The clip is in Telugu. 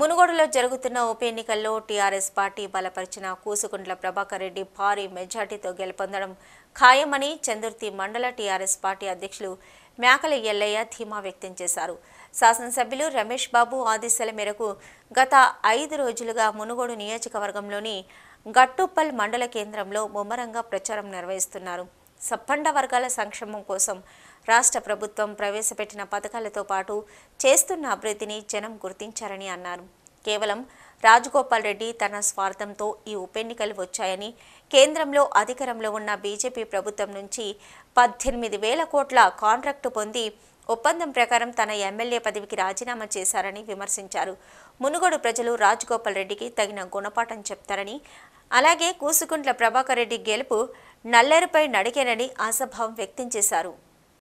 మునుగోడులో జరుగుతున్న ఉప ఎన్నికల్లో టీఆర్ఎస్ పార్టీ బలపరిచిన కూసుకుంట్ల ప్రభాకర్ రెడ్డి భారీ మెజార్టీతో గెలుపొందడం ఖాయమని చందుర్తి మండల టీఆర్ఎస్ పార్టీ అధ్యక్షులు మేకల ఎల్లయ్య ధీమా వ్యక్తం చేశారు శాసనసభ్యులు రమేష్ బాబు ఆదేశాల మేరకు గత ఐదు రోజులుగా మునుగోడు నియోజకవర్గంలోని గట్టుప్పల్ మండల కేంద్రంలో ముమ్మరంగా ప్రచారం నిర్వహిస్తున్నారు సబ్బండ వర్గాల సంక్షేమం కోసం రాష్ట్ర ప్రభుత్వం ప్రవేశపెట్టిన పథకాలతో పాటు చేస్తున్న అభివృద్ధిని జనం గుర్తించారని అన్నారు కేవలం రాజగోపాల్ రెడ్డి తన స్వార్థంతో ఈ ఉప ఎన్నికలు వచ్చాయని కేంద్రంలో అధికారంలో ఉన్న బీజేపీ ప్రభుత్వం నుంచి పద్దెనిమిది వేల కోట్ల కాంట్రాక్టు పొంది ఒప్పందం ప్రకారం తన ఎమ్మెల్యే పదవికి రాజీనామా చేశారని విమర్శించారు మునుగోడు ప్రజలు రాజగోపాల్ రెడ్డికి తగిన గుణపాఠం చెప్తారని అలాగే కూసుకుంట్ల ప్రభాకర్ రెడ్డి గెలుపు నల్లేరుపై నడికేనని ఆశాభావం వ్యక్తం చేశారు